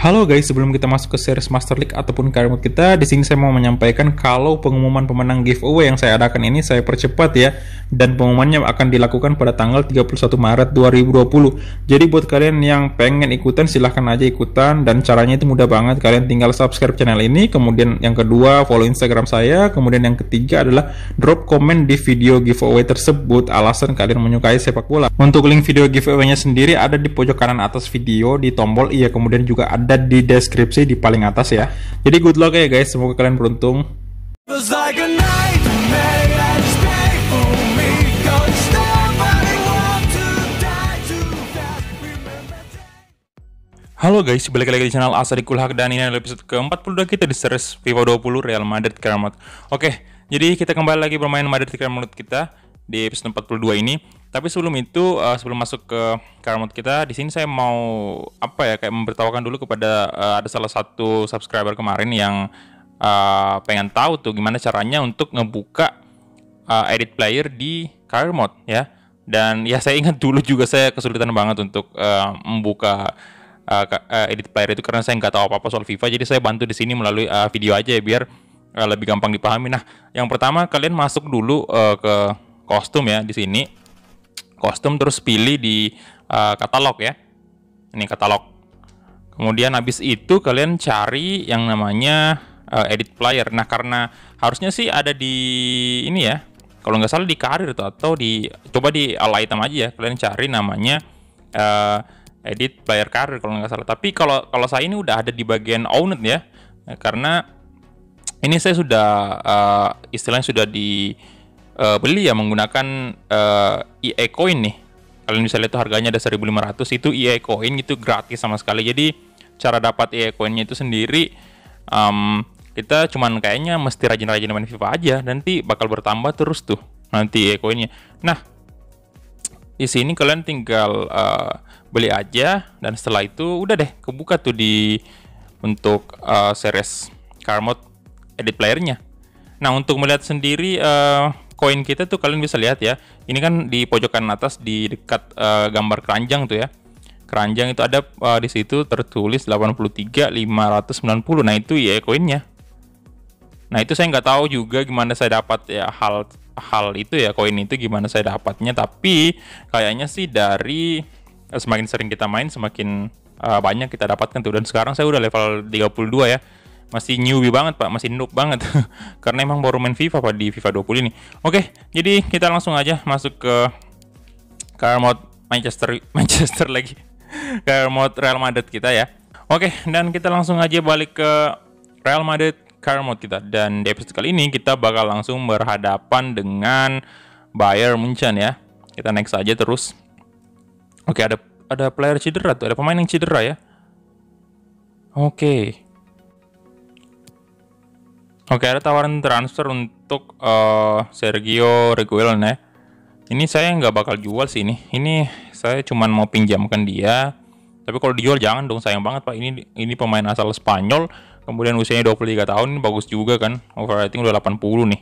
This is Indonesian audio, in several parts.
Halo guys, sebelum kita masuk ke series Master League ataupun karir mode kita, di sini saya mau menyampaikan kalau pengumuman pemenang giveaway yang saya adakan ini saya percepat ya dan pengumumannya akan dilakukan pada tanggal 31 Maret 2020. Jadi buat kalian yang pengen ikutan silahkan aja ikutan dan caranya itu mudah banget. Kalian tinggal subscribe channel ini, kemudian yang kedua follow Instagram saya, kemudian yang ketiga adalah drop komen di video giveaway tersebut alasan kalian menyukai sepak bola. Untuk link video giveaway-nya sendiri ada di pojok kanan atas video di tombol iya kemudian juga ada ada di deskripsi di paling atas ya. Jadi good luck ya guys, semoga kalian beruntung. Halo guys, balik lagi di channel Asri Kulhak dan ini adalah episode ke-42 kita di series FIFA 20 Real Madrid Kramat. Oke, jadi kita kembali lagi bermain Madrid Kramat kita di episode 42 ini tapi sebelum itu, uh, sebelum masuk ke karamot kita, di sini saya mau apa ya kayak memberitahukan dulu kepada uh, ada salah satu subscriber kemarin yang uh, pengen tahu tuh gimana caranya untuk ngebuka uh, edit player di career ya. Dan ya saya ingat dulu juga saya kesulitan banget untuk uh, membuka uh, uh, edit player itu karena saya nggak tahu apa-apa soal FIFA. Jadi saya bantu di sini melalui uh, video aja ya biar uh, lebih gampang dipahami. Nah, yang pertama kalian masuk dulu uh, ke kostum ya di sini kostum terus pilih di uh, katalog ya. Ini katalog. Kemudian habis itu kalian cari yang namanya uh, edit player. Nah, karena harusnya sih ada di ini ya. Kalau nggak salah di karir tuh, atau di coba di all item aja ya. Kalian cari namanya uh, edit player karir kalau nggak salah. Tapi kalau kalau saya ini udah ada di bagian owned ya. Karena ini saya sudah uh, istilahnya sudah di uh, beli ya menggunakan uh, eh, EA Coin nih. Kalian bisa lihat tuh harganya ada 1.500 itu EA Coin itu gratis sama sekali. Jadi cara dapat EA Coinnya itu sendiri um, kita cuman kayaknya mesti rajin-rajin main FIFA aja. Nanti bakal bertambah terus tuh nanti EA Coinnya. Nah di sini kalian tinggal uh, beli aja dan setelah itu udah deh kebuka tuh di untuk uh, series Car Mode edit playernya. Nah untuk melihat sendiri uh, koin kita tuh kalian bisa lihat ya. Ini kan di pojok kanan atas di dekat uh, gambar keranjang tuh ya. Keranjang itu ada uh, di situ tertulis 83.590. Nah, itu ya koinnya. Nah, itu saya nggak tahu juga gimana saya dapat ya hal hal itu ya koin itu gimana saya dapatnya tapi kayaknya sih dari eh, semakin sering kita main semakin uh, banyak kita dapatkan tuh dan sekarang saya udah level 32 ya masih newbie banget pak, masih noob banget karena emang baru main FIFA pak di FIFA 20 ini. Oke, jadi kita langsung aja masuk ke car mode Manchester Manchester lagi. car mode Real Madrid kita ya. Oke, dan kita langsung aja balik ke Real Madrid car mode kita dan di episode kali ini kita bakal langsung berhadapan dengan Bayern Munchen ya. Kita next aja terus. Oke, ada ada player cedera tuh, ada pemain yang cedera ya. Oke. Oke, ada tawaran transfer untuk uh, Sergio Reguilon ya. Ini saya nggak bakal jual sih ini. Ini saya cuma mau pinjamkan dia. Tapi kalau dijual jangan dong, sayang banget Pak. Ini ini pemain asal Spanyol, kemudian usianya 23 tahun, bagus juga kan. Overrating udah 80 nih.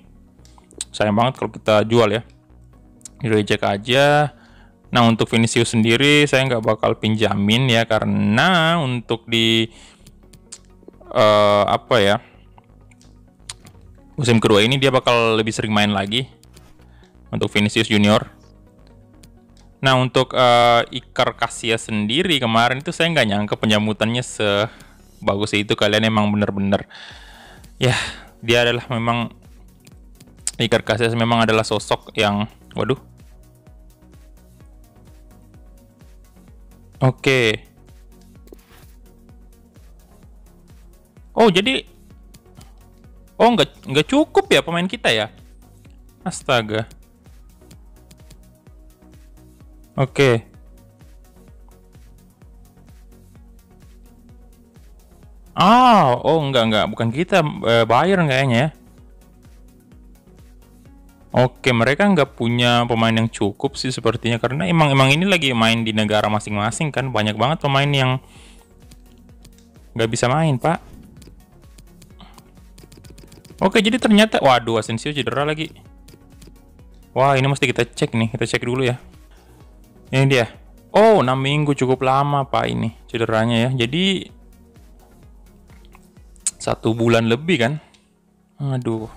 Sayang banget kalau kita jual ya. Ini reject aja. Nah untuk Vinicius sendiri saya nggak bakal pinjamin ya karena untuk di uh, apa ya musim kedua ini dia bakal lebih sering main lagi untuk Vinicius Junior. Nah untuk uh, Iker Casillas sendiri kemarin itu saya nggak nyangka penyambutannya sebagus itu kalian emang bener-bener ya dia adalah memang Iker Casillas memang adalah sosok yang waduh Oke. Okay. Oh, jadi Oh, nggak nggak cukup ya pemain kita ya? Astaga. Oke. Okay. Ah, oh nggak nggak bukan kita uh, Bayern kayaknya ya. Oke, mereka nggak punya pemain yang cukup sih sepertinya karena emang emang ini lagi main di negara masing-masing kan banyak banget pemain yang nggak bisa main pak. Oke, jadi ternyata... Waduh, Asensio cedera lagi. Wah, ini mesti kita cek nih. Kita cek dulu ya. Ini dia. Oh, 6 minggu cukup lama, Pak, ini cederanya ya. Jadi, satu bulan lebih kan? Aduh.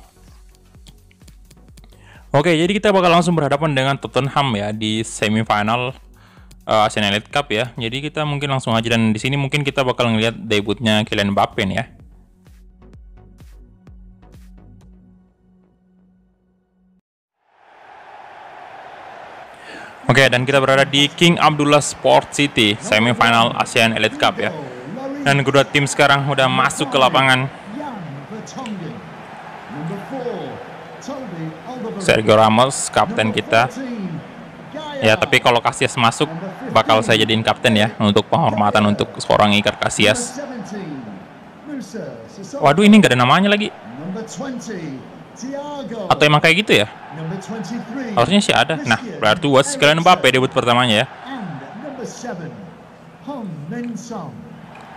Oke, jadi kita bakal langsung berhadapan dengan Tottenham ya di semifinal uh, Asian Elite Cup ya. Jadi kita mungkin langsung aja dan di sini mungkin kita bakal ngelihat debutnya Kylian Mbappe ya. Oke, dan kita berada di King Abdullah Sport City, semifinal ASEAN Elite Cup ya. Dan kedua tim sekarang udah masuk ke lapangan. Sergio Ramos, kapten kita. Ya, tapi kalau Casillas masuk, bakal saya jadiin kapten ya, untuk penghormatan untuk seorang Iker Casillas. Waduh, ini nggak ada namanya lagi. Atau emang kayak gitu ya? Harusnya sih ada. Nah, berarti buat sekalian Mbappe debut pertamanya ya.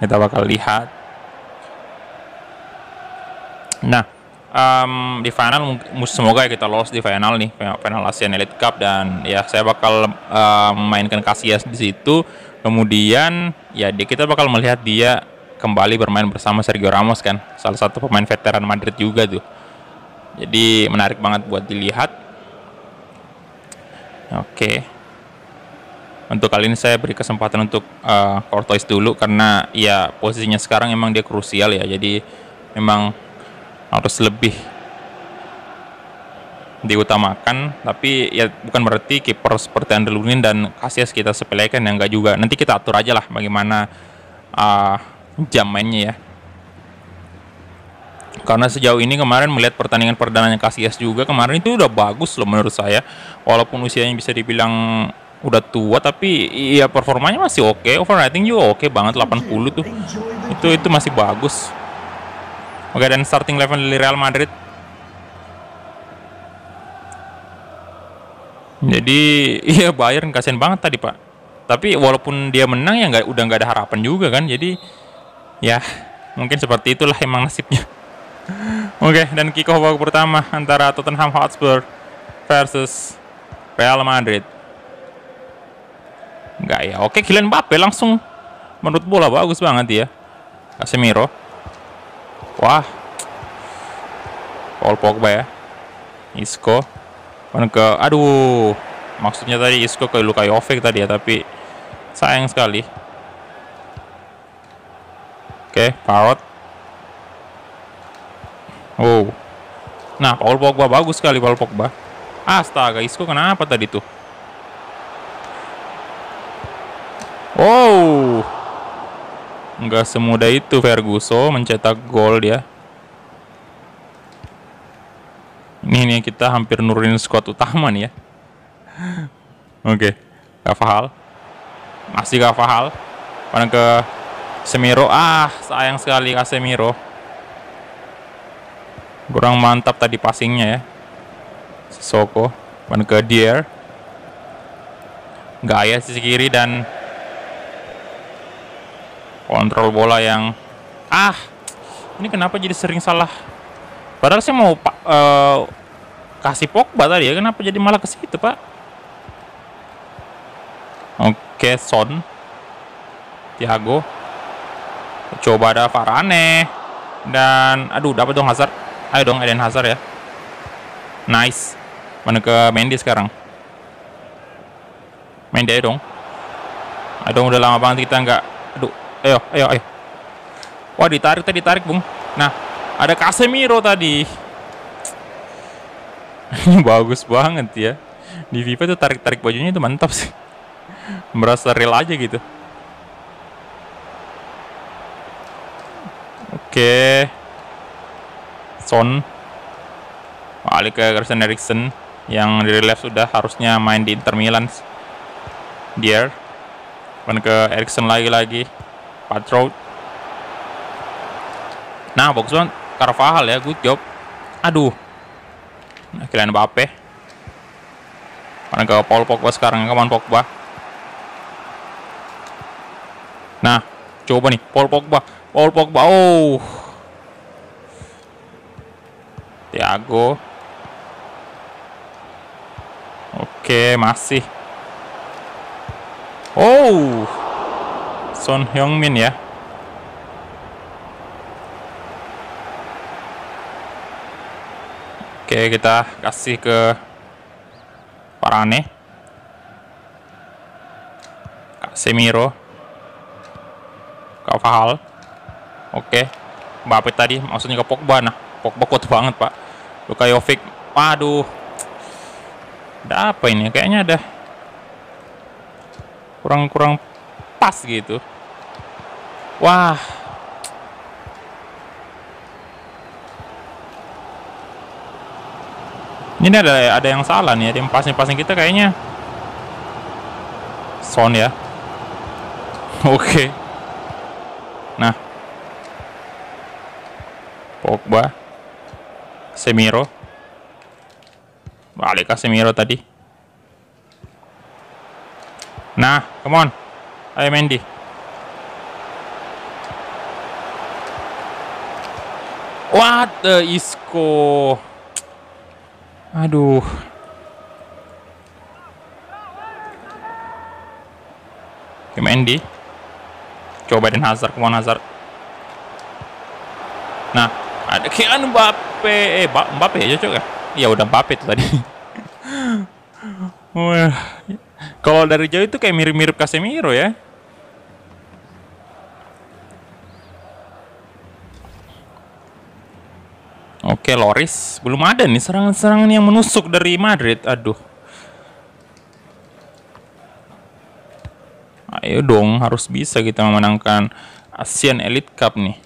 Kita bakal lihat. Nah, um, di final semoga ya kita lolos di final nih, final Asian Elite Cup dan ya saya bakal um, mainkan Casillas di situ. Kemudian ya kita bakal melihat dia kembali bermain bersama Sergio Ramos kan, salah satu pemain veteran Madrid juga tuh. Jadi menarik banget buat dilihat. Oke. Untuk kali ini saya beri kesempatan untuk eh, uh, Tortoise dulu karena ya posisinya sekarang emang dia krusial ya. Jadi memang harus lebih diutamakan tapi ya bukan berarti kiper seperti Andelunin dan Casillas kita sepelekan yang enggak juga nanti kita atur aja lah bagaimana uh, jam mainnya ya karena sejauh ini kemarin melihat pertandingan perdana yang kasih es juga kemarin itu udah bagus loh menurut saya walaupun usianya bisa dibilang udah tua tapi ya performanya masih oke okay. overrating juga oke okay banget 80 tuh itu itu masih bagus oke dan starting level dari Real Madrid jadi iya Bayern kasihan banget tadi pak tapi walaupun dia menang ya nggak udah nggak ada harapan juga kan jadi ya mungkin seperti itulah emang nasibnya Oke, okay, dan kickoff babak pertama antara Tottenham Hotspur versus Real Madrid. Enggak ya. Oke, okay, Kylian Mbappe langsung menurut bola bagus banget ya. Casemiro. Wah. Paul Pogba ya. Isco. Mana ke aduh. Maksudnya tadi Isco ke Luka Jovic tadi ya, tapi sayang sekali. Oke, okay, Parrot. Oh. Nah, Paul Pogba bagus sekali Paul Pogba. Astaga, Isco kenapa tadi tuh? Oh. Enggak semudah itu Ferguson mencetak gol dia. Ini yang kita hampir nurunin squad utama nih ya. Oke. Okay. Kavahal. Masih Kavahal. Pada ke Semiro. Ah, sayang sekali Semiro. Kurang mantap tadi passingnya ya. Sissoko. Pan ke Dier. Gaya sisi kiri dan kontrol bola yang ah ini kenapa jadi sering salah padahal saya mau uh, kasih Pogba tadi ya kenapa jadi malah ke situ pak oke Son Tiago coba ada Farane dan aduh dapat dong Hazard Ayo dong Eden Hazard ya. Nice. Mana ke Mendy sekarang. Mendy ayo dong. Aduh udah lama banget kita nggak. Aduh. Ayo, ayo, ayo. Wah ditarik tadi ditarik bung. Nah ada Casemiro tadi. Ini bagus banget ya. Di FIFA tuh tarik-tarik bajunya itu mantap sih. Merasa real aja gitu. Oke. Okay. Son alih ke Christian Eriksen yang di left sudah harusnya main di Inter Milan dia, Pan ke Eriksen lagi-lagi patro, Nah bagus banget Carvajal ya good job Aduh nah, bape, Mbappe Pan ke Paul Pogba sekarang Kaman Pogba Nah coba nih Paul Pogba Paul Pogba Oh Thiago. Oke, masih. Oh. Son Heung-min ya. Oke, kita kasih ke Parane. Kak Kavahal. Oke. Mbappe tadi maksudnya ke Pogba nah. Pogba kuat banget, Pak. Luka Jovic. Waduh. Ada apa ini? Kayaknya ada kurang-kurang pas gitu. Wah. Ini ada ada yang salah nih, ada yang pasnya-pasnya kita kayaknya. Son ya. Oke. Nah. Pogba. Semiro balik ke Semiro tadi nah come on ayo Mendy what the Isco aduh Oke, Mendy coba Den Hazard come on Hazard nah ada Kylian Mbappe Mbappe eh Mbappe ya cocok ya iya, udah Mbappe tuh tadi wah kalau dari jauh itu kayak mirip-mirip Casemiro ya Oke Loris, belum ada nih serangan-serangan yang menusuk dari Madrid. Aduh. Ayo dong, harus bisa kita memenangkan Asian Elite Cup nih.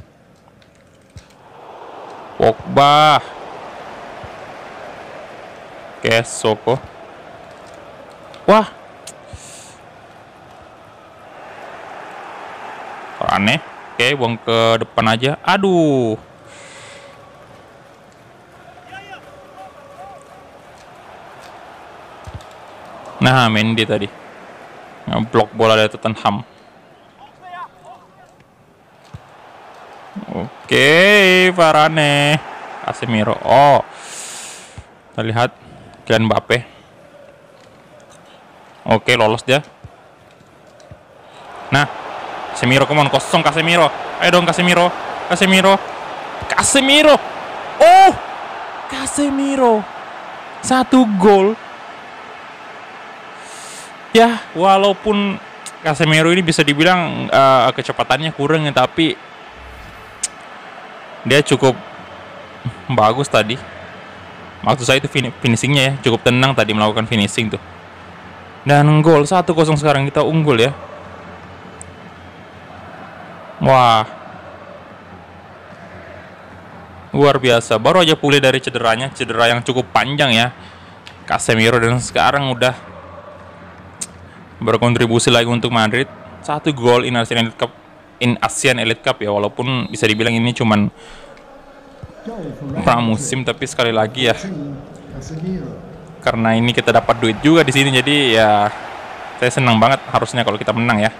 Pogba. Kesoko. Wah. Aneh. Oke, buang ke depan aja. Aduh. Nah, Mendy tadi. Ngeblok bola dari Tottenham. Oke, Varane. Casemiro. Oh. Kita lihat Kian Mbappe. Oke, lolos dia. Nah, Casemiro come on kosong Casemiro. Ayo dong Casemiro. Casemiro. Casemiro. Oh! Casemiro. Satu gol. Ya, walaupun Casemiro ini bisa dibilang uh, kecepatannya kurang tapi dia cukup bagus tadi maksud saya itu finishingnya ya cukup tenang tadi melakukan finishing tuh dan gol 1-0 sekarang kita unggul ya wah luar biasa baru aja pulih dari cederanya cedera yang cukup panjang ya Casemiro dan sekarang udah berkontribusi lagi untuk Madrid satu gol in Arsenal Cup in ASEAN Elite Cup ya walaupun bisa dibilang ini cuman pramusim tapi sekali lagi ya karena ini kita dapat duit juga di sini jadi ya saya senang banget harusnya kalau kita menang ya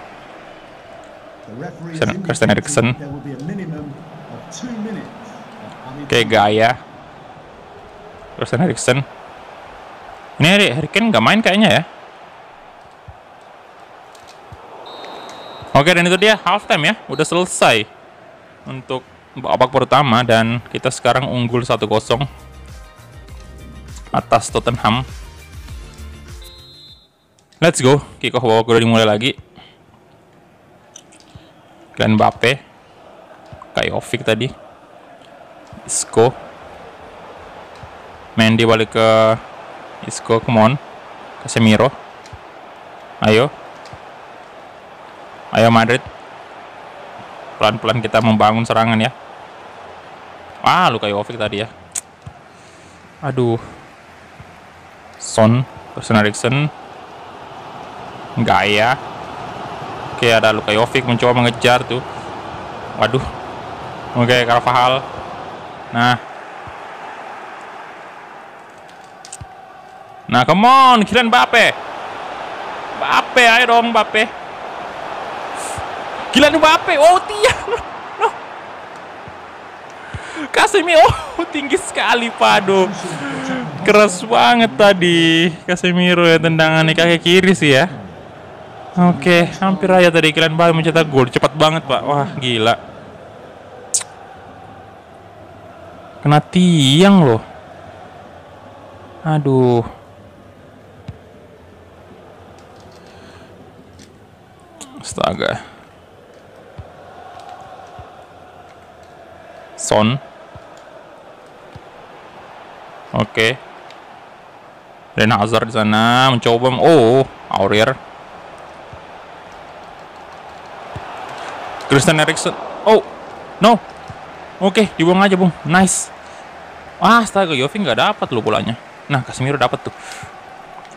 Christian Eriksen kayak gaya Christian Eriksen ini Harry Kane gak main kayaknya ya Oke dan itu dia half time ya, udah selesai untuk babak pertama dan kita sekarang unggul 1-0 atas Tottenham. Let's go, kick off babak udah dimulai lagi. Bape, Mbappe, Ovik tadi, Isco, Mendy balik ke Isco, come on, Casemiro, ayo, Ayo Madrid. Pelan-pelan kita membangun serangan ya. Wah, Luka Jovic tadi ya. Aduh. Son, Christian Eriksen. ya. Oke, ada Luka Jovic mencoba mengejar tuh. Waduh. Oke, Carvajal. Nah. Nah, come on, Kylian Mbappe. Mbappe, ayo dong Mbappe. Gila Mbappe. Oh, tiang. No. Casemiro oh, tinggi sekali, Pado. Keras banget tadi Casemiro ya tendangannya kaki kiri sih ya. Oke, okay, hampir aja tadi kalian Mbappe mencetak gol. Cepat banget, Pak. Wah, gila. Kena tiang loh. Aduh. Astaga. Son. Oke. Okay. Rena Hazard di sana mencoba oh Aurier. Christian Eriksen. Oh. No. Oke, okay, dibuang aja, Bung. Nice. Ah, astaga, Yovi nggak dapat loh bolanya. Nah, Casemiro dapat tuh.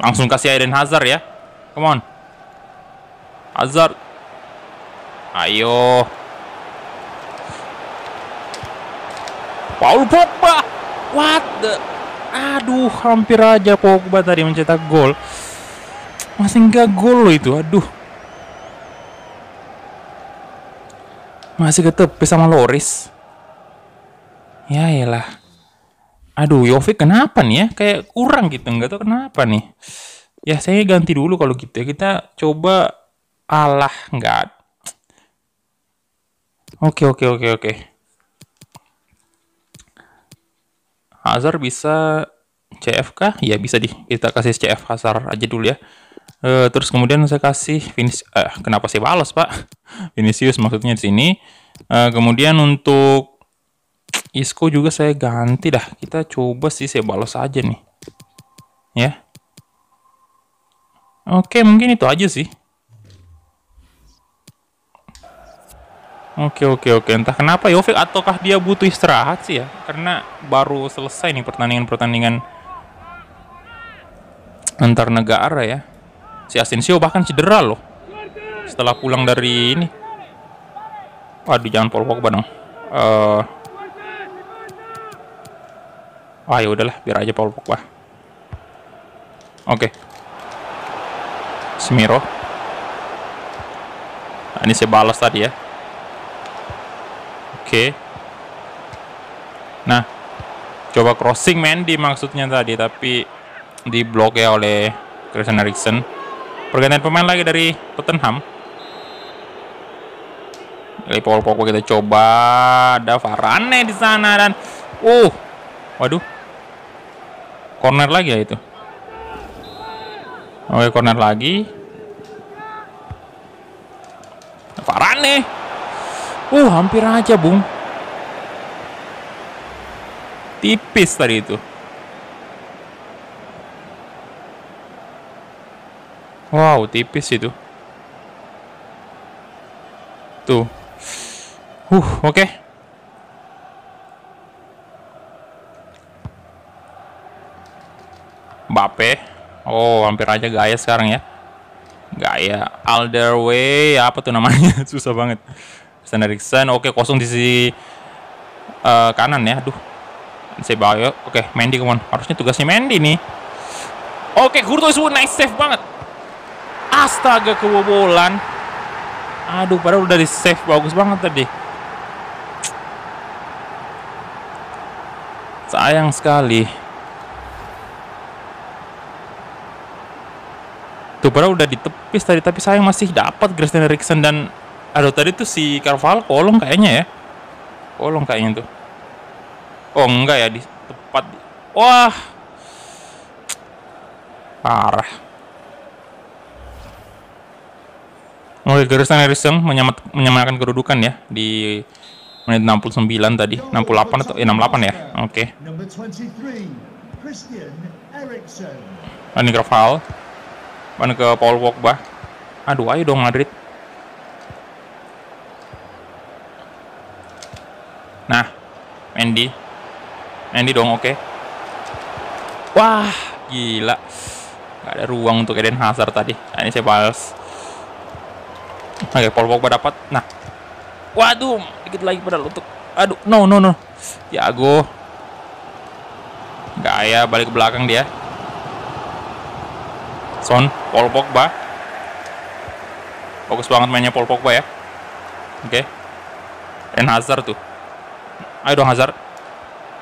Langsung kasih Eden Hazard ya. Come on. Hazard. Ayo. Paul Pogba. What the... Aduh, hampir aja Pogba tadi mencetak gol. Masih nggak gol loh itu, aduh. Masih ketepis sama Loris. Ya iyalah Aduh, Yovic kenapa nih ya? Kayak kurang gitu, nggak tau kenapa nih. Ya saya ganti dulu kalau gitu ya. Kita coba alah nggak. Oke, oke, oke, oke. Hazard bisa kah? ya bisa di kita kasih CF Hazard aja dulu ya e, terus kemudian saya kasih finish eh, kenapa sih balas pak Vinicius maksudnya di sini e, kemudian untuk Isco juga saya ganti dah kita coba sih saya balas aja nih ya oke mungkin itu aja sih Oke oke oke. Entah kenapa Yovik ataukah dia butuh istirahat sih ya? Karena baru selesai nih pertandingan-pertandingan antar negara ya. Si Asensio bahkan cedera loh. Setelah pulang dari ini. Waduh jangan Paul Pogba dong. Uh, ah ya udahlah biar aja Paul Pogba. Oke. Okay. Semiro. Nah, ini saya balas tadi ya. Oke. Nah, coba crossing Mendy maksudnya tadi tapi diblok ya oleh Christian Eriksen. Pergantian pemain lagi dari Tottenham. Dari Paul Pogba kita coba ada Varane di sana dan uh waduh corner lagi ya itu. Oke, corner lagi. Varane Uh, hampir aja, Bung. Tipis tadi itu. Wow, tipis itu. Tuh. Uh, oke. Okay. Mbappe. Oh, hampir aja gaya sekarang ya. Gaya Alderway, apa tuh namanya? Susah banget. Stan Eriksen oke okay, kosong di si uh, eh, kanan ya aduh Sebayo oke okay, Mendy kemon harusnya tugasnya Mendy nih oke okay, Courtois nice save banget astaga kebobolan aduh padahal udah di save bagus banget tadi sayang sekali tuh padahal udah ditepis tadi tapi sayang masih dapat Christian Eriksen dan Aduh tadi tuh si Carvalho kolong kayaknya ya. Kolong kayaknya tuh. Oh enggak ya di tepat. Wah. Parah. Oke, Gerson Harrison menyamat, menyamakan kedudukan ya di menit 69 tadi. 68 atau eh, 68 ya. Oke. Okay. Ini Carvalho. Mana ke Paul Pogba. Aduh, ayo dong Madrid. Nah, Mendy. Mendy dong, oke. Okay. Wah, gila. Gak ada ruang untuk Eden Hazard tadi. Nah, ini saya balas. Oke, okay, Paul Pogba dapat. Nah. Waduh, dikit lagi padahal untuk aduh, no no no. nggak Gaya balik ke belakang dia. Son, Paul Pogba. Fokus banget mainnya Paul Pogba ya. Oke. Okay. Eden Hazard tuh. Ayo dong Hazard.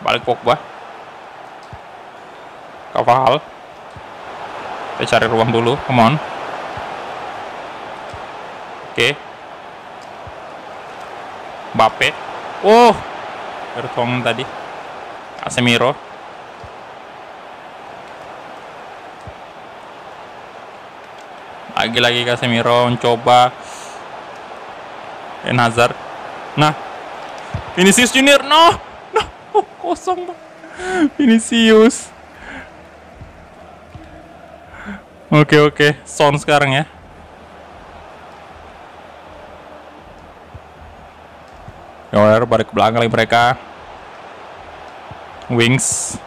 Balik Pogba. Kavahal. Kita cari ruang dulu. Come on. Oke. Okay. Bape. Oh. Bertong tadi. Casemiro. Lagi-lagi Casemiro mencoba. En Hazard. Nah, Vinicius Junior, no, no, oh, kosong bang. Vinicius. Oke okay, oke, okay. Son sekarang ya. Yoler balik ke belakang lagi mereka. Wings.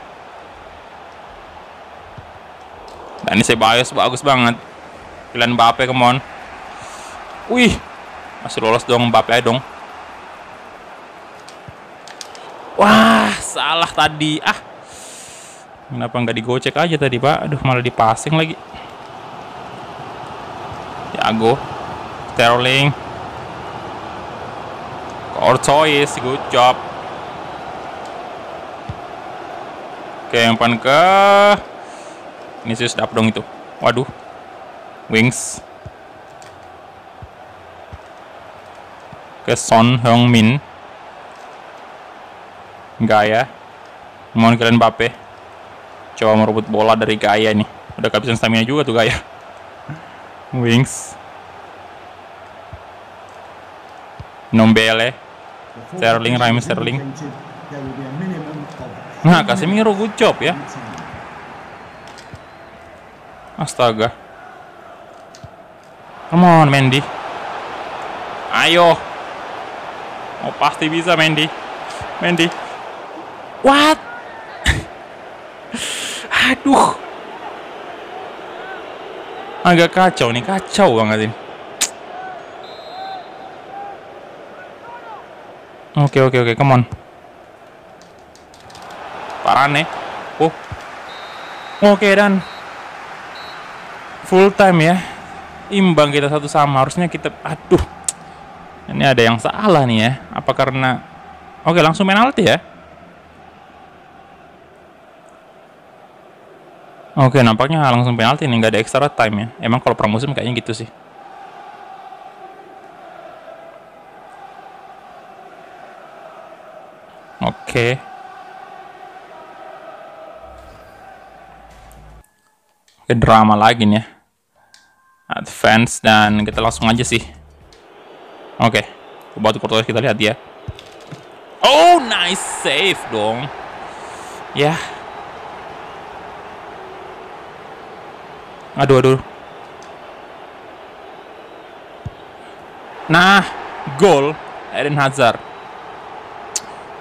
Dan ini Sebayos bagus banget. Kalian bape come Wih, masih lolos dong Mbappe dong. Salah tadi. Ah. Kenapa nggak digocek aja tadi, Pak? Aduh, malah dipasing lagi. ya go Sterling. choice good job. Oke, yang pan ke sih sudah dong itu. Waduh. Wings. Ke Son Heung Min. Enggak ya. Mohon kalian Mbappe. Coba merebut bola dari Gaya nih. Udah kehabisan stamina juga tuh Gaya. Wings. Nombele. Sterling, Raheem Sterling. Nah, Casemiro good job ya. Astaga. Come on, Mendy. Ayo. Oh, pasti bisa, Mendy. Mendy. What? Aduh. Agak kacau nih, kacau banget ini. Oke, oke, oke, come on. Parah nih. Oh. Oke, dan full time ya. Imbang kita satu sama. Harusnya kita aduh. Ini ada yang salah nih ya. Apa karena Oke, langsung penalti ya. Oke, nampaknya langsung penalti nih, nggak ada extra time ya. Emang kalau pramusim kayaknya gitu sih. Oke. Oke, drama lagi nih ya. Advance dan kita langsung aja sih. Oke. Coba tuh Portugal kita lihat ya. Oh, nice save dong. Ya, yeah Aduh, aduh. Nah, gol Eden Hazard.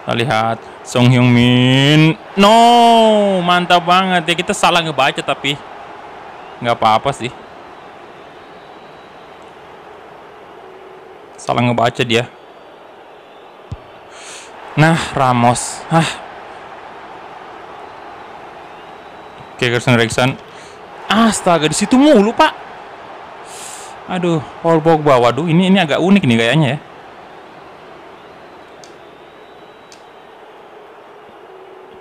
Kita lihat Song Hyung Min. No, mantap banget ya. Kita salah ngebaca tapi nggak apa-apa sih. Salah ngebaca dia. Nah, Ramos. ah Oke, Gerson Eriksen. Astaga, di situ mulu, Pak. Aduh, Paul Pogba. Waduh, ini ini agak unik nih kayaknya ya.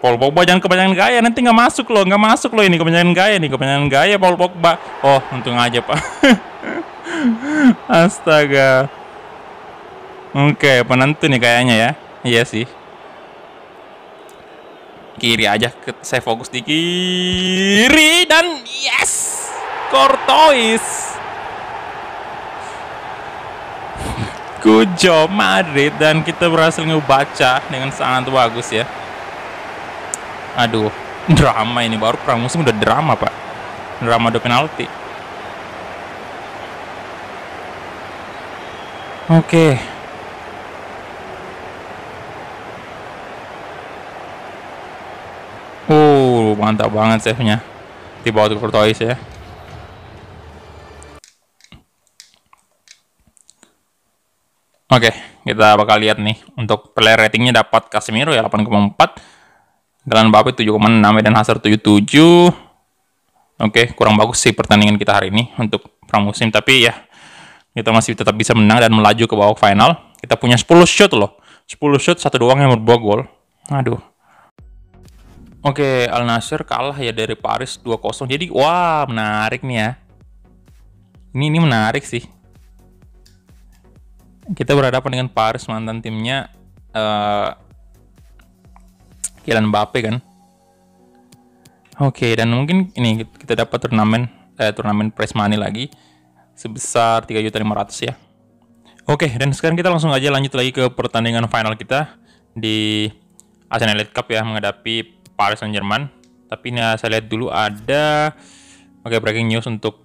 Paul Pogba jangan kebanyakan gaya, nanti nggak masuk loh, nggak masuk loh ini kebanyakan gaya nih, kebanyakan gaya Paul Pogba. Oh, untung aja, Pak. Astaga. Oke, penentu nih kayaknya ya. Iya sih kiri aja. Saya fokus di kiri dan yes, Cortois. Good job Madrid dan kita berhasil ngebaca dengan sangat bagus ya. Aduh, drama ini baru perang musim udah drama pak. Drama do penalti. Oke, okay. mantap banget save-nya di bawah Tortoise ya Oke, kita bakal lihat nih untuk player ratingnya dapat Casemiro ya 8,4, Galan Mbappe 7,6 dan Hazard 77. Oke, kurang bagus sih pertandingan kita hari ini untuk pramusim tapi ya kita masih tetap bisa menang dan melaju ke bawah final. Kita punya 10 shot loh. 10 shot satu doang yang berbuah gol. Aduh. Oke, Al Nasser kalah ya dari Paris 2-0. Jadi, wah menarik nih ya. Ini ini menarik sih. Kita berhadapan dengan Paris mantan timnya uh, Kylian Mbappe kan. Oke, dan mungkin ini kita dapat turnamen eh, turnamen prize money lagi sebesar 3.500 ya. Oke, dan sekarang kita langsung aja lanjut lagi ke pertandingan final kita di Asian Elite Cup ya menghadapi Paris Saint Germain. Tapi ini saya lihat dulu ada oke okay, breaking news untuk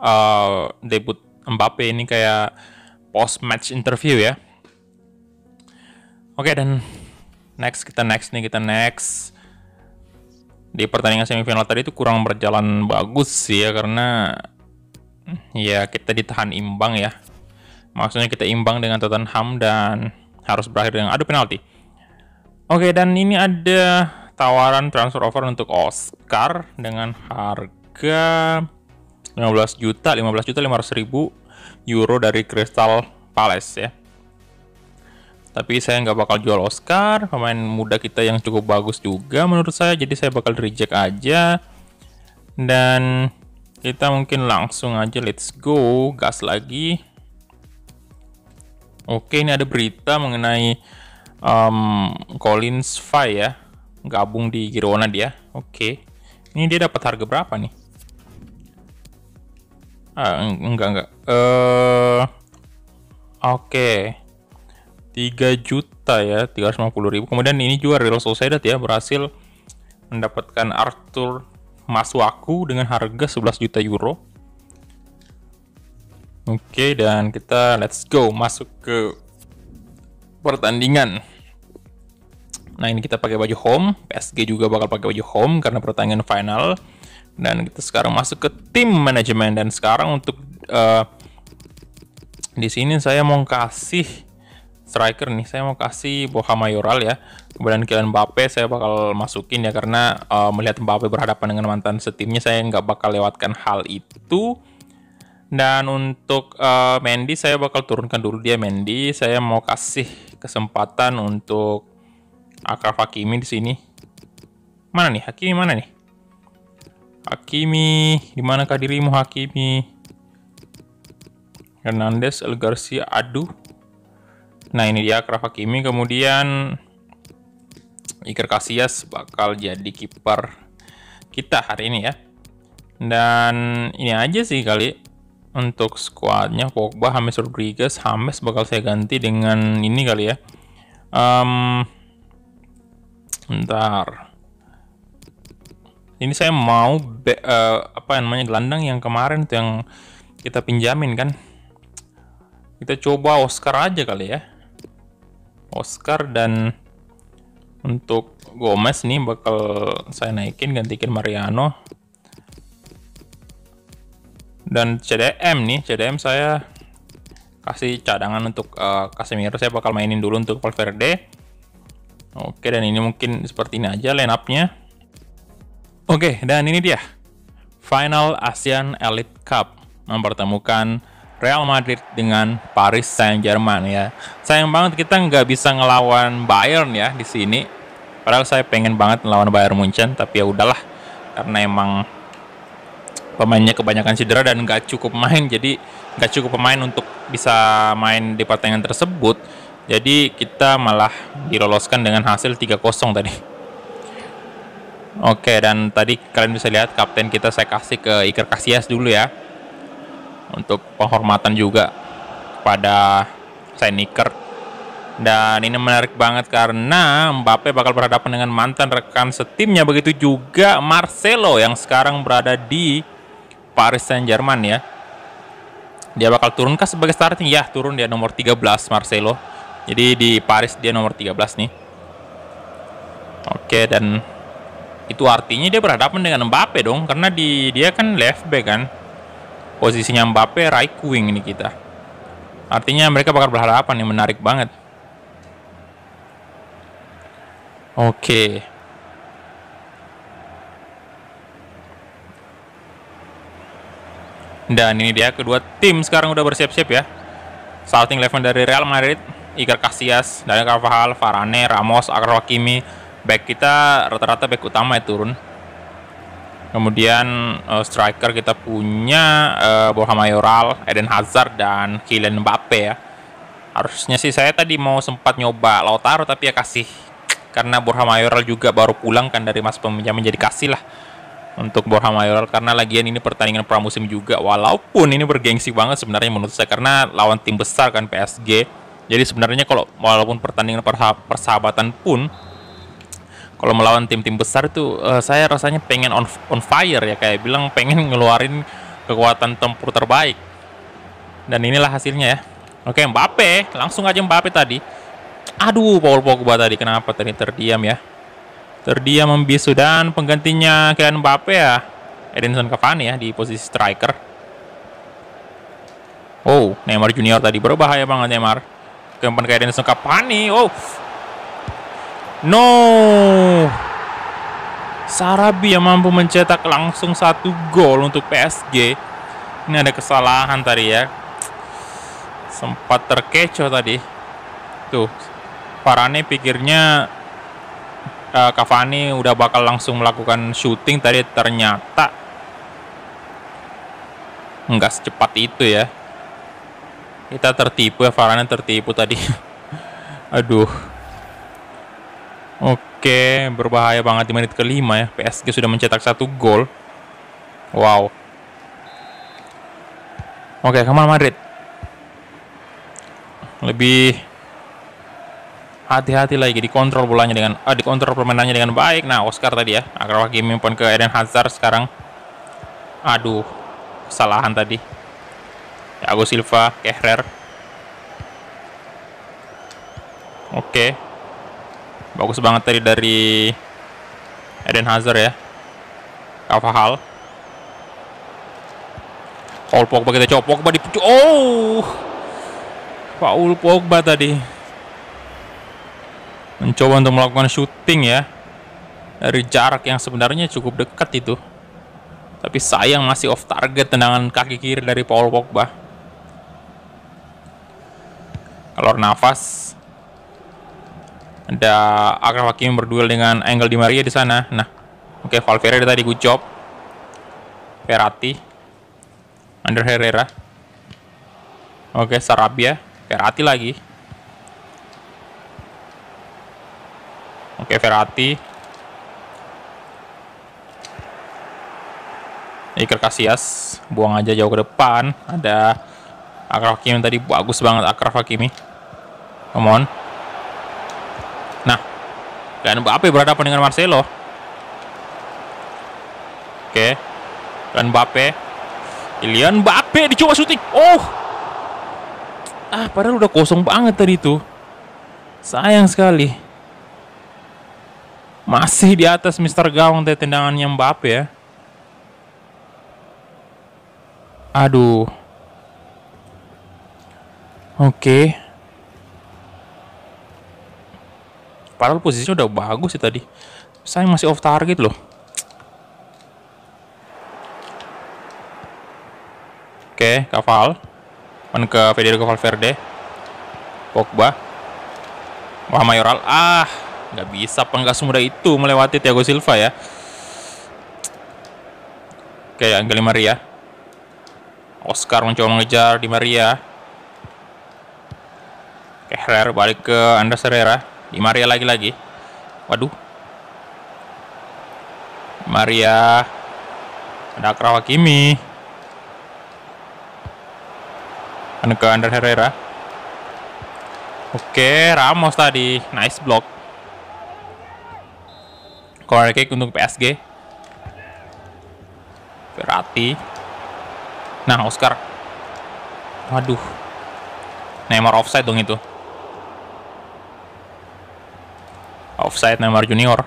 uh, debut Mbappe ini kayak post match interview ya. Oke okay, dan next kita next nih kita next di pertandingan semifinal tadi itu kurang berjalan bagus sih ya karena hmm, ya kita ditahan imbang ya. Maksudnya kita imbang dengan Tottenham dan harus berakhir dengan adu penalti. Oke, dan ini ada tawaran transfer over untuk Oscar dengan harga 15 juta, 15 juta 500 ribu euro dari Crystal Palace ya. Tapi saya nggak bakal jual Oscar, pemain muda kita yang cukup bagus juga menurut saya, jadi saya bakal reject aja. Dan kita mungkin langsung aja let's go, gas lagi. Oke, ini ada berita mengenai um, Collins Fay ya gabung di Girona dia. Oke. Okay. Ini dia dapat harga berapa nih? Ah, enggak enggak. Eh uh, Oke. Okay. 3 juta ya, 350 Kemudian ini juga Real Sociedad ya, berhasil mendapatkan Arthur Masuaku dengan harga 11 juta euro. Oke, okay, dan kita let's go masuk ke pertandingan. Nah ini kita pakai baju home, PSG juga bakal pakai baju home karena pertandingan final. Dan kita sekarang masuk ke tim manajemen dan sekarang untuk uh, di sini saya mau kasih striker nih, saya mau kasih Boha Mayoral ya. Kemudian kalian Mbappe saya bakal masukin ya karena uh, melihat Mbappe berhadapan dengan mantan setimnya saya nggak bakal lewatkan hal itu. Dan untuk uh, Mendy saya bakal turunkan dulu dia Mendy. Saya mau kasih kesempatan untuk Akaf Hakimi di sini. Mana nih? Hakimi mana nih? Hakimi, di manakah dirimu Hakimi? Hernandez, El Garcia, aduh. Nah, ini dia Akraf Hakimi. Kemudian Iker Casillas bakal jadi kiper kita hari ini ya. Dan ini aja sih kali untuk skuadnya Pogba, James Rodriguez, James bakal saya ganti dengan ini kali ya. Um, Bentar. Ini saya mau be, uh, apa namanya gelandang yang kemarin tuh yang kita pinjamin kan. Kita coba Oscar aja kali ya. Oscar dan untuk Gomez nih bakal saya naikin gantikan Mariano. Dan CDM nih, CDM saya kasih cadangan untuk uh, Casemiro saya bakal mainin dulu untuk Valverde Oke, dan ini mungkin seperti ini aja line up-nya. Oke, dan ini dia. Final ASEAN Elite Cup mempertemukan Real Madrid dengan Paris Saint-Germain ya. Sayang banget kita nggak bisa ngelawan Bayern ya di sini. Padahal saya pengen banget ngelawan Bayern Munchen, tapi ya udahlah karena emang pemainnya kebanyakan cedera dan nggak cukup main, jadi nggak cukup pemain untuk bisa main di pertandingan tersebut. Jadi kita malah diloloskan dengan hasil 3-0 tadi. Oke, dan tadi kalian bisa lihat kapten kita saya kasih ke Iker Casillas dulu ya. Untuk penghormatan juga kepada Saint Iker. Dan ini menarik banget karena Mbappe bakal berhadapan dengan mantan rekan setimnya begitu juga Marcelo yang sekarang berada di Paris Saint-Germain ya. Dia bakal turunkah sebagai starting? Ya, turun dia nomor 13 Marcelo jadi di Paris dia nomor 13 nih. Oke, dan itu artinya dia berhadapan dengan Mbappe dong karena di dia kan left back kan. Posisinya Mbappe right wing ini kita. Artinya mereka bakal berhadapan nih menarik banget. Oke. Dan ini dia kedua tim sekarang udah bersiap-siap ya. Starting eleven dari Real Madrid Iker Casillas, Daniel Carvajal, Varane, Ramos, Akar Hakimi. Back kita rata-rata back utama ya turun. Kemudian uh, striker kita punya uh, Borja Mayoral, Eden Hazard dan Kylian Mbappe ya. Harusnya sih saya tadi mau sempat nyoba Lautaro tapi ya kasih karena Borja Mayoral juga baru pulang kan dari mas peminjaman jadi kasih lah untuk Borja Mayoral karena lagian ini pertandingan pramusim juga walaupun ini bergengsi banget sebenarnya menurut saya karena lawan tim besar kan PSG jadi sebenarnya kalau walaupun pertandingan persahabatan pun kalau melawan tim-tim besar itu uh, saya rasanya pengen on, on fire ya kayak bilang pengen ngeluarin kekuatan tempur terbaik. Dan inilah hasilnya ya. Oke, Mbappe, langsung aja Mbappe tadi. Aduh, Paul Pogba tadi kenapa tadi terdiam ya? Terdiam membisu dan penggantinya Kylian Mbappe ya. Edinson Cavani ya di posisi striker. Oh, Neymar Junior tadi berbahaya banget Neymar kempen kayak Dennis Kapani. Oh. No. Sarabi yang mampu mencetak langsung satu gol untuk PSG. Ini ada kesalahan tadi ya. Sempat terkecoh tadi. Tuh. Parane pikirnya uh, Cavani udah bakal langsung melakukan shooting tadi ternyata nggak secepat itu ya. Kita tertipu ya, yang tertipu tadi. Aduh. Oke, berbahaya banget di menit kelima ya. PSG sudah mencetak satu gol. Wow. Oke, Kamal Madrid. Lebih hati-hati lagi dikontrol bolanya dengan ah, dikontrol permainannya dengan baik. Nah, Oscar tadi ya. Agar Gaming pun ke Eden Hazard sekarang. Aduh, kesalahan tadi. Thiago Silva, Kehrer. Oke. Okay. Bagus banget tadi dari Eden Hazard ya. Kavahal. Paul Pogba kita copok, Pogba dipucu. Oh! Paul Pogba tadi mencoba untuk melakukan shooting ya dari jarak yang sebenarnya cukup dekat itu tapi sayang masih off target tendangan kaki kiri dari Paul Pogba Lord nafas. Ada Akraf Hakim berduel dengan Angel Di Maria di sana. Nah, oke okay, Valverde tadi good job. Verratti. Under Herrera. Oke, okay, Sarabia. Verratti lagi. Oke, okay, Verratti. Iker Casillas buang aja jauh ke depan. Ada Akraf Hakimi tadi bagus banget Akraf Hakimi. Come on. Nah, dan Mbappe berhadapan dengan Marcelo. Oke. Okay. Dan Mbappe. Ilian Mbappe dicoba syuting. Oh. Ah, padahal udah kosong banget tadi itu. Sayang sekali. Masih di atas Mister Gawang tadi tendangannya Mbappe ya. Aduh. Oke. Okay. Padahal posisinya udah bagus sih tadi. Saya masih off target loh. Oke, okay, Kaval. Men ke Federico Valverde. Pogba. Wah, Mayoral. Ah, nggak bisa penggas semudah itu melewati Thiago Silva ya. Oke, okay, Angel Maria. Oscar mencoba mengejar di Maria. Herrera balik ke Andres Herrera. Maria lagi-lagi. Waduh. Maria ada Krawa Kimi. Anu ke Andres Herrera. Oke, Ramos tadi. Nice block. Corner kick untuk PSG. Verratti. Nah, Oscar. Waduh. Neymar offside dong itu. offside Neymar Junior.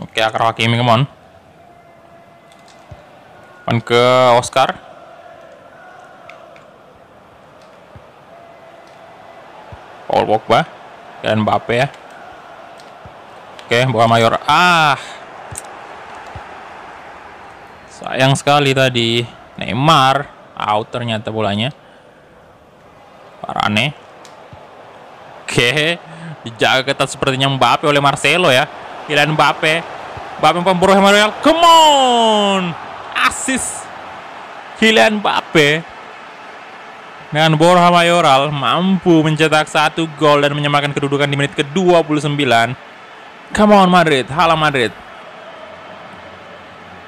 Oke, Akar Hakimi, come on. Pan ke Oscar. Paul Pogba dan Mbappe ya. Oke, bola mayor. Ah. Sayang sekali tadi Neymar out ternyata bolanya parane, Oke, dijaga ketat sepertinya Mbappe oleh Marcelo ya. Kirain Mbappe. Mbappe pemburu Emmanuel, Come on! Asis. Kylian Mbappe dengan Borja Mayoral mampu mencetak satu gol dan menyamakan kedudukan di menit ke-29. Come on Madrid, halo Madrid.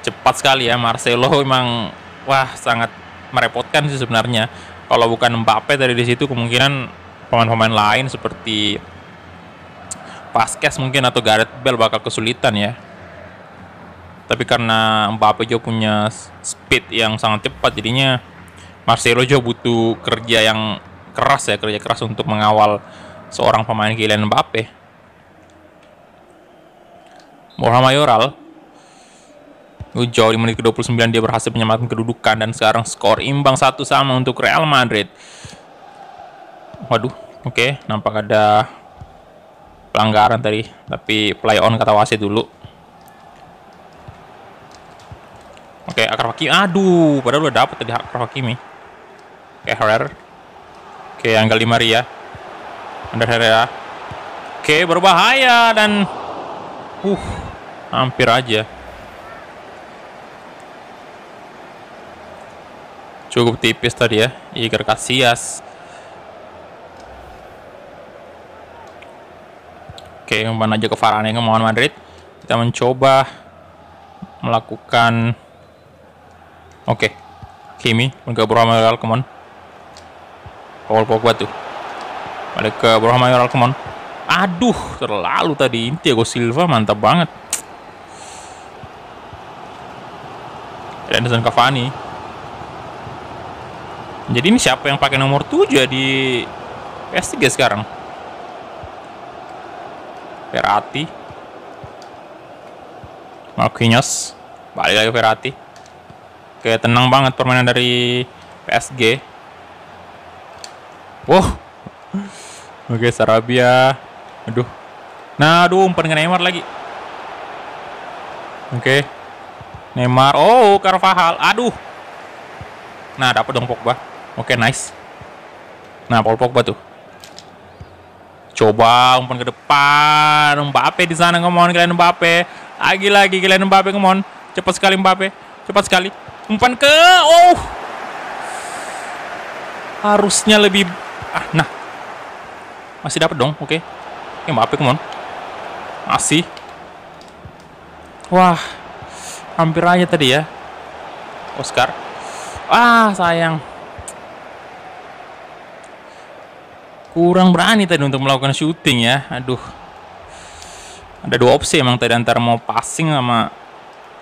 Cepat sekali ya Marcelo memang wah sangat merepotkan sih sebenarnya kalau bukan Mbappe dari di situ kemungkinan pemain-pemain lain seperti Paskes mungkin atau Gareth Bale bakal kesulitan ya. Tapi karena Mbappe juga punya speed yang sangat cepat jadinya Marcelo juga butuh kerja yang keras ya, kerja keras untuk mengawal seorang pemain Kylian Mbappe. Muhammad Mayoral Ujau di menit ke-29 dia berhasil menyamakan kedudukan dan sekarang skor imbang satu sama untuk Real Madrid. Waduh, oke, okay, nampak ada pelanggaran tadi, tapi play on kata wasit dulu. Oke, okay, Akar Hakimi. Aduh, padahal udah dapat tadi Akar Hakimi. Oke, okay, Herrera. Oke, okay, Angel Di Maria. Under Herrera. Oke, okay, berbahaya dan uh, hampir aja. cukup tipis tadi ya Iker Casillas oke umpan aja ke Varane ke Mohon Madrid kita mencoba melakukan oke Kimi ke Burham Alkemon Paul Pogba tuh balik ke Burham Alkemon aduh terlalu tadi inti ya Silva mantap banget Anderson Cavani jadi ini siapa yang pakai nomor 7 ya di PS3 sekarang? Verratti. Marquinhos. Balik lagi Verratti. Oke, tenang banget permainan dari PSG. Wow. Oke, Sarabia. Aduh. Nah, aduh, umpan ke Neymar lagi. Oke. Neymar. Oh, Carvajal. Aduh. Nah, dapat dong Pogba. Oke, okay, nice. Nah, Paul Pogba tuh. Coba umpan ke depan. Mbappe di sana, come on, kalian Mbappe. Lagi lagi kalian Mbappe, come on. Cepat sekali Mbappe. Cepat sekali. Umpan ke oh. Harusnya lebih ah, nah. Masih dapat dong, oke. Okay. Oke, okay, Mbappe, come on. Masih. Wah. Hampir aja tadi ya. Oscar. Ah, sayang. kurang berani tadi untuk melakukan syuting ya. Aduh. Ada dua opsi emang tadi antara mau passing sama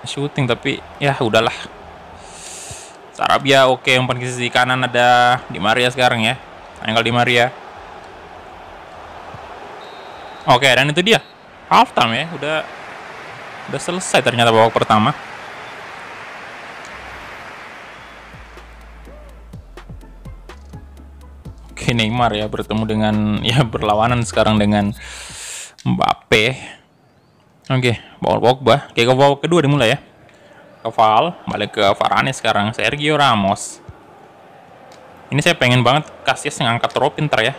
syuting tapi ya udahlah. Sarabia oke okay. umpan ke sisi kanan ada di Maria sekarang ya. tinggal di Maria. Oke, dan itu dia. Half time ya, udah udah selesai ternyata babak pertama. Mbappe Neymar ya bertemu dengan ya berlawanan sekarang dengan Mbappe. Oke, okay, Paul Pogba. Kayak babak kedua dimulai ya. Keval, balik ke Varane sekarang Sergio Ramos. Ini saya pengen banget Casillas ngangkat trofi ntar ya.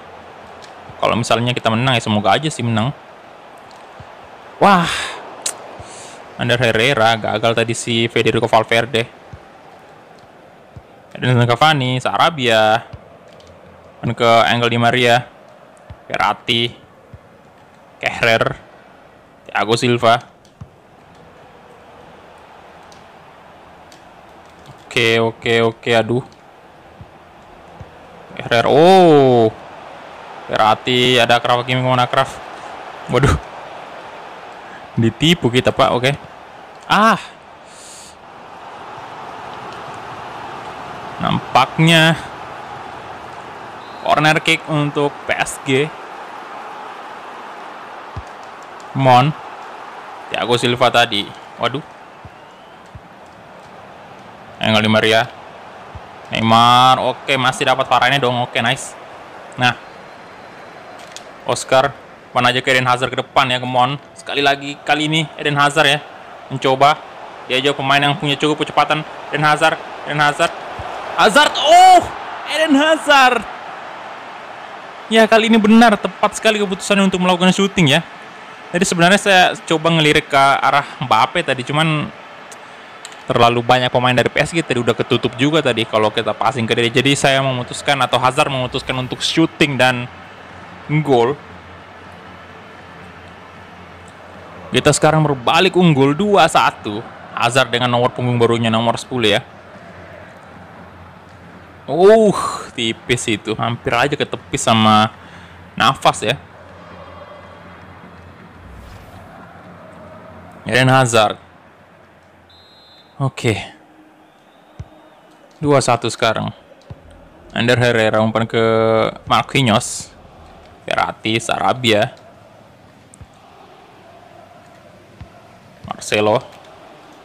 Kalau misalnya kita menang ya semoga aja sih menang. Wah. Ander Herrera gagal tadi si Federico Valverde. Dan Cavani, Sarabia, Kan ke Angel Di Maria, Verratti, Kehrer, Thiago Silva. Oke, oke, oke, aduh. Kehrer, oh. Verratti, ada Kraft Kimi mana Kraft. Waduh. Ditipu kita, Pak, oke. Ah, nampaknya corner kick untuk PSG. Mon. Thiago Silva tadi. Waduh. Enggak di Maria. Neymar. Oke, masih dapat parahnya dong. Oke, nice. Nah. Oscar. Mana aja ke Eden Hazard ke depan ya, ke Mon. Sekali lagi, kali ini Eden Hazard ya. Mencoba. Dia jauh pemain yang punya cukup kecepatan. Eden Hazard. Eden Hazard. Hazard. Oh! Eden Hazard Ya kali ini benar, tepat sekali keputusan untuk melakukan syuting ya. Jadi sebenarnya saya coba ngelirik ke arah Mbappe tadi, cuman terlalu banyak pemain dari PSG tadi udah ketutup juga tadi kalau kita passing ke dia. Jadi saya memutuskan atau Hazard memutuskan untuk syuting dan gol. Kita sekarang berbalik unggul 2-1. Hazard dengan nomor punggung barunya nomor 10 ya. Uh, tipis itu. Hampir aja ketepis sama nafas ya. Eden Hazard. Oke. Okay. 2-1 sekarang. Ander Herrera umpan ke Marquinhos. Verratti, Sarabia. Marcelo.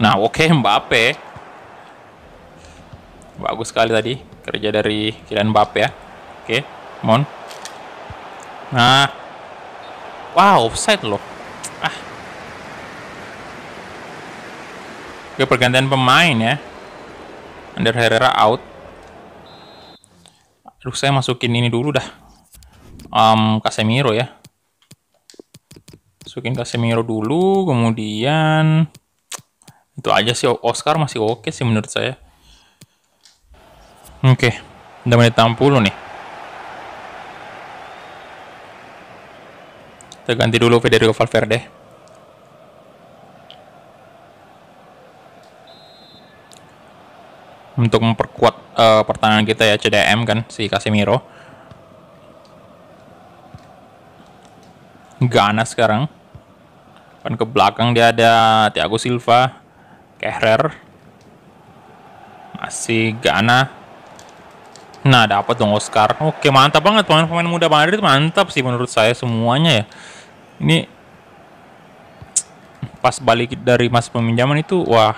Nah, oke okay, Mbappe. Bagus sekali tadi kerja dari Kiran Bap ya oke mon nah wow offside loh ah oke pergantian pemain ya Under Herrera out aduh saya masukin ini dulu dah um, Casemiro ya masukin Casemiro dulu kemudian itu aja sih Oscar masih oke sih menurut saya Oke, okay. udah menit 60 nih. Kita ganti dulu Federico Valverde. Untuk memperkuat uh, pertahanan kita ya CDM kan si Casemiro. Gana sekarang. Kan ke belakang dia ada Thiago Silva, Kehrer, masih Gana, Nah, dapat dong Oscar. Oke, mantap banget pemain-pemain muda Madrid mantap sih menurut saya semuanya ya. Ini pas balik dari masa peminjaman itu wah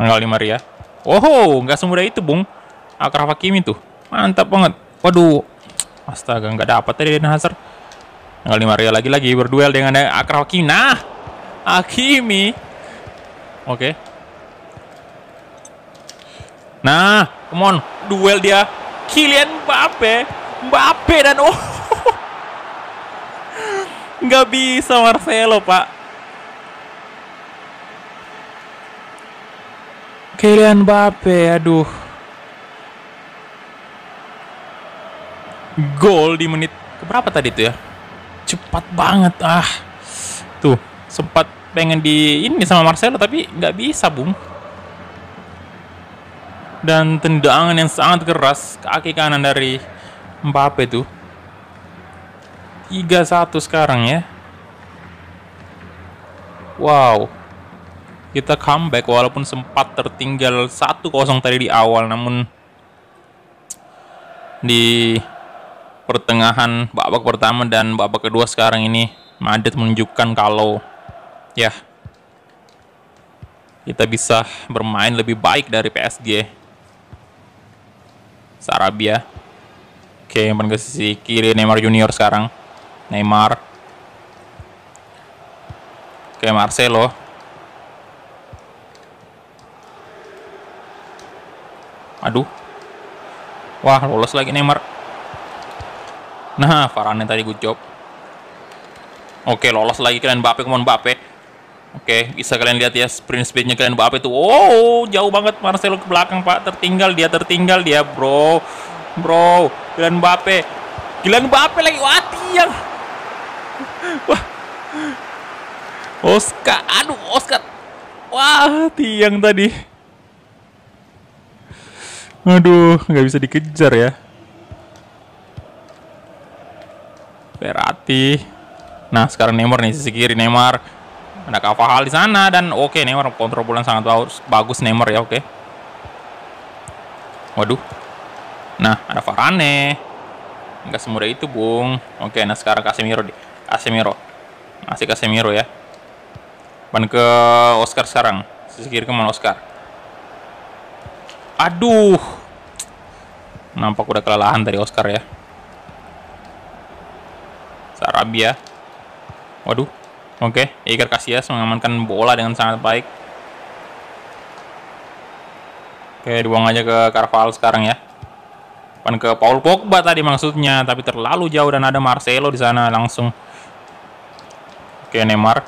tanggal lima ya oh nggak semudah itu bung Akraf Hakimi itu mantap banget waduh astaga nggak dapat tadi Den Hazard tanggal lima Ria lagi-lagi berduel dengan Akraf Hakimi nah Hakimi oke okay. Nah, come on. Duel dia. Kylian Mbappe. Mbappe dan oh. Nggak bisa Marcelo, Pak. Kylian Mbappe, aduh. Gol di menit berapa tadi itu ya? Cepat banget, ah. Tuh, sempat pengen di ini sama Marcelo tapi nggak bisa, Bung dan tendangan yang sangat keras kaki kanan dari Mbappe itu 3-1 sekarang ya Wow kita comeback walaupun sempat tertinggal 1-0 tadi di awal namun di pertengahan babak pertama dan babak kedua sekarang ini Madrid menunjukkan kalau ya kita bisa bermain lebih baik dari PSG Sarabia. Oke, umpan ke sisi kiri Neymar Junior sekarang. Neymar. Oke, Marcelo. Aduh. Wah, lolos lagi Neymar. Nah, Farane tadi good job. Oke, lolos lagi kalian bape kemudian bape. Oke, bisa kalian lihat ya sprint speednya kalian apa itu. Wow, jauh banget Marcelo ke belakang, Pak. Tertinggal dia, tertinggal dia, Bro. Bro, Kylian Mbappe. Kylian Mbappe lagi wah tiang. Wah. Oscar, aduh Oscar. Wah, tiang tadi. Aduh, nggak bisa dikejar ya. Berarti. Nah, sekarang Neymar nih sisi kiri Neymar. Ada Kavahal di sana dan oke okay, Neymar kontrol bulan sangat bagus Neymar ya oke. Okay. Waduh. Nah, ada Varane. Enggak semudah itu, Bung. Oke, okay, nah sekarang Casemiro di Casemiro. Masih Casemiro ya. Pan ke Oscar sekarang. Sisi kiri kemana Oscar? Aduh. Nampak udah kelelahan dari Oscar ya. Sarabia. Waduh. Oke, okay, Iker Casillas mengamankan bola dengan sangat baik. Oke, okay, dibuang aja ke Carvalho sekarang ya. Pan ke Paul Pogba tadi maksudnya, tapi terlalu jauh dan ada Marcelo di sana langsung. Oke, okay, Neymar.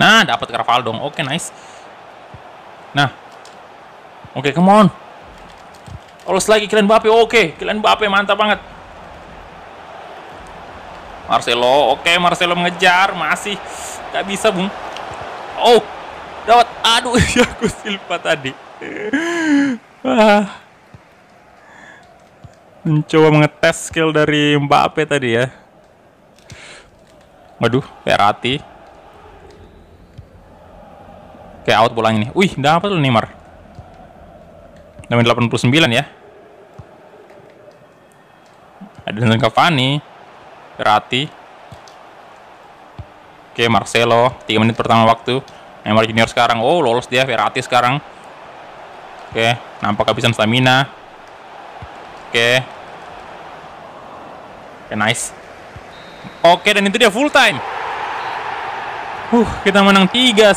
Nah, dapat Carvalho dong. Oke, nice. Nah. Oke, come on. Olos lagi kalian Mbappe. Oke, kalian Mbappe mantap banget. Marcelo, oke Marcelo mengejar, masih nggak bisa bung. Oh, dapat, aduh aku iya, silpa tadi. ah. Mencoba mengetes skill dari Mbappe tadi ya. Waduh, Verratti. Oke, out bola ini. Wih, dapat loh Neymar. Nomor 89 ya. Ada dengan Cavani. Verratti. Oke, Marcelo. 3 menit pertama waktu. Neymar Junior sekarang. Oh, lolos dia Verratti sekarang. Oke, nampak kehabisan stamina. Oke. Oke, nice. Oke, dan itu dia full time. Huh, kita menang 3-1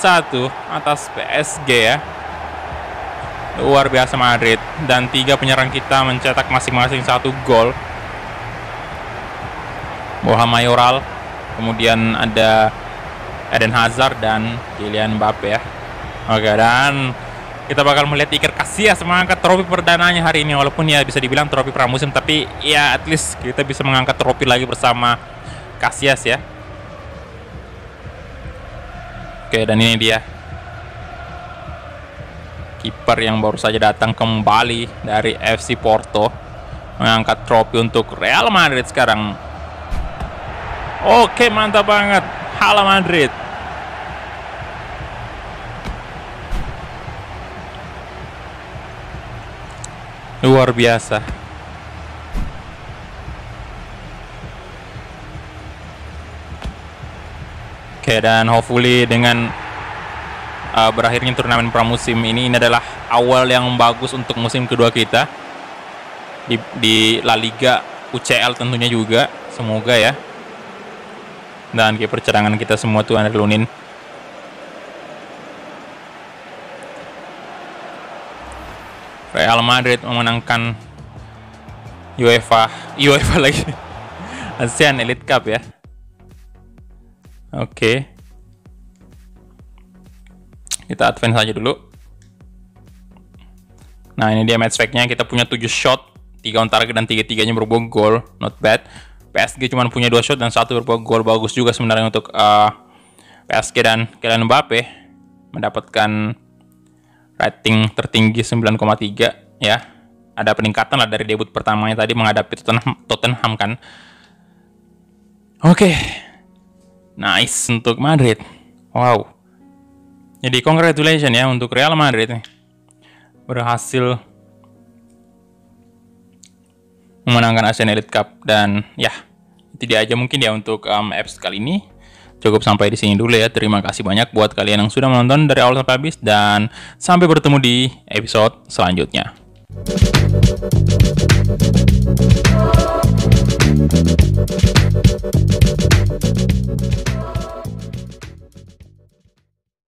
atas PSG ya. Luar biasa Madrid. Dan tiga penyerang kita mencetak masing-masing satu gol. Borja Mayoral, kemudian ada Eden Hazard dan Kylian Mbappe ya. Oke, dan kita bakal melihat Iker Casillas mengangkat trofi perdananya hari ini walaupun ya bisa dibilang trofi pramusim tapi ya at least kita bisa mengangkat trofi lagi bersama Casillas ya. Oke, dan ini dia kiper yang baru saja datang kembali dari FC Porto mengangkat trofi untuk Real Madrid sekarang Oke, mantap banget. Hala Madrid. Luar biasa. Oke, dan hopefully dengan uh, berakhirnya turnamen pramusim ini, ini adalah awal yang bagus untuk musim kedua kita. Di, di La Liga UCL tentunya juga. Semoga ya dan kiper cerangan kita semua tuh Andre Lunin. Real Madrid memenangkan UEFA UEFA lagi ASEAN Elite Cup ya. Oke. Okay. Kita advance aja dulu. Nah, ini dia match track nya Kita punya 7 shot, 3 on target dan 3-tiganya berhubung gol. Not bad. PSG cuma punya dua shot dan satu gol bagus juga sebenarnya untuk uh, PSG dan Kylian Mbappe mendapatkan rating tertinggi 9,3 ya. Ada peningkatan lah dari debut pertamanya tadi menghadapi Tottenham, Tottenham kan. Oke. Okay. Nice untuk Madrid. Wow. Jadi congratulations ya untuk Real Madrid nih. Berhasil memenangkan ASEAN Elite Cup dan ya itu dia aja mungkin ya untuk um, apps kali ini cukup sampai di sini dulu ya terima kasih banyak buat kalian yang sudah menonton dari awal sampai habis dan sampai bertemu di episode selanjutnya